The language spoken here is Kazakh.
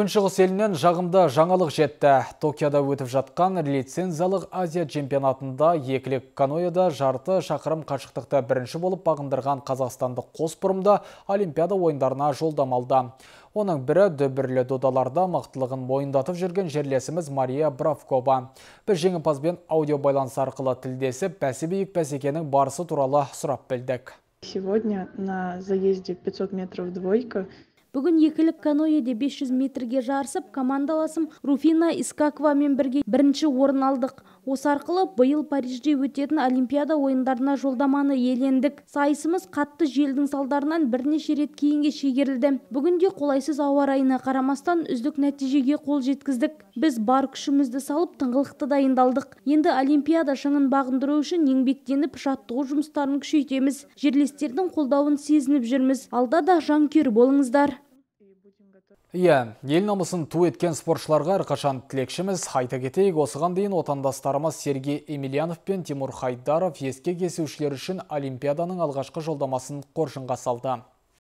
күншығыс елінен жағымды жаңалық жетті. Токиода өтіп жатқан лицензиялық Азия чемпионатында екілік канояда жарты шақырым қашықтықты бірінші болып бағындырған қазақстандық қос Олимпиада ойындарына жолдамалды. Оның бірі дөбірлі додаларда мақтылығын мойындатып жүрген жерлесіміз Мария Бравкова. Біз жеңімпазбен аудио байланыс арқылы тілдесіп, бәсі биік бәсекенің барысы туралы сұрап білдік. Сегодня на заезде 500 метров двойка Бүгін екілік каноеде 500 метрге жарысып, командаласым Руфина Искаковамен бірге бірінші орын алдық. Осы арқылы бұйыл Парижде өтетін Олимпиада ойындарына жолдаманы елендік Сайысымыз қатты желдің салдарынан бірнеше рет кейінге шегерілді. Бүгінде қолайсыз ауа райына қарамастан үздік нәтижеге қол жеткіздік. Біз бар күшімізді салып тыңғылықты дайындалдық. Енді Олимпиада шыңын бағындыру үшін еңбектеніп, жаттығу жұмыстарын күшейтеміз. Жерлестердің қолдауын сезініп жүрміз. Алда да жанкүйер болыңыздар. Иә, ел намысын ту еткен спортшыларға әрқашан тілекшіміз айта кетейік. Осыған дейін отандастарымыз Сергей Емельянов пен Тимур Хайдаров еске кесушілер үшін Олимпиаданың алғашқы жолдамасын қоржынға салды.